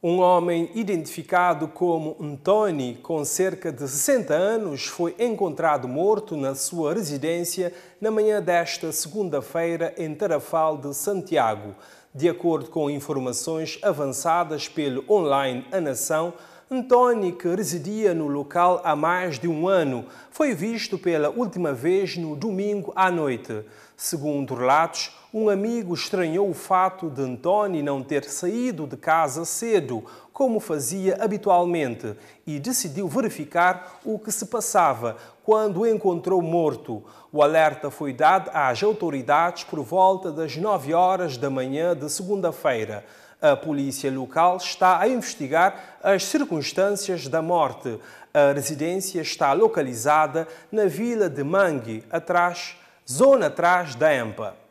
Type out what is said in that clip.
Um homem identificado como Ntoni, com cerca de 60 anos, foi encontrado morto na sua residência na manhã desta segunda-feira em Tarafal de Santiago. De acordo com informações avançadas pelo online A Nação, Antoni, que residia no local há mais de um ano, foi visto pela última vez no domingo à noite. Segundo relatos, um amigo estranhou o fato de Antoni não ter saído de casa cedo, como fazia habitualmente, e decidiu verificar o que se passava quando o encontrou morto. O alerta foi dado às autoridades por volta das 9 horas da manhã de segunda-feira. A polícia local está a investigar as circunstâncias da morte. A residência está localizada na vila de Mangue, atrás, zona atrás da EMPA.